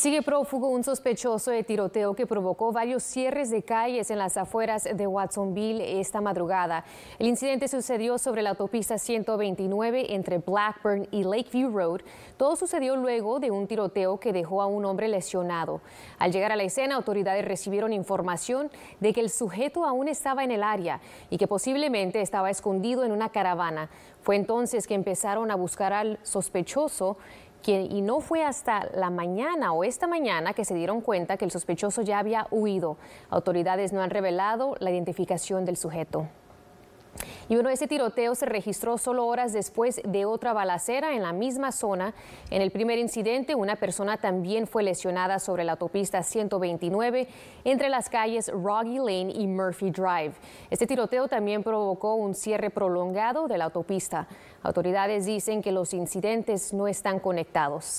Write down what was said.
Sigue prófugo un sospechoso de tiroteo que provocó varios cierres de calles en las afueras de Watsonville esta madrugada. El incidente sucedió sobre la autopista 129 entre Blackburn y Lakeview Road. Todo sucedió luego de un tiroteo que dejó a un hombre lesionado. Al llegar a la escena, autoridades recibieron información de que el sujeto aún estaba en el área y que posiblemente estaba escondido en una caravana. Fue entonces que empezaron a buscar al sospechoso y no fue hasta la mañana o esta mañana que se dieron cuenta que el sospechoso ya había huido. Autoridades no han revelado la identificación del sujeto. Y uno de ese tiroteo se registró solo horas después de otra balacera en la misma zona. En el primer incidente, una persona también fue lesionada sobre la autopista 129 entre las calles Roggy Lane y Murphy Drive. Este tiroteo también provocó un cierre prolongado de la autopista. Autoridades dicen que los incidentes no están conectados.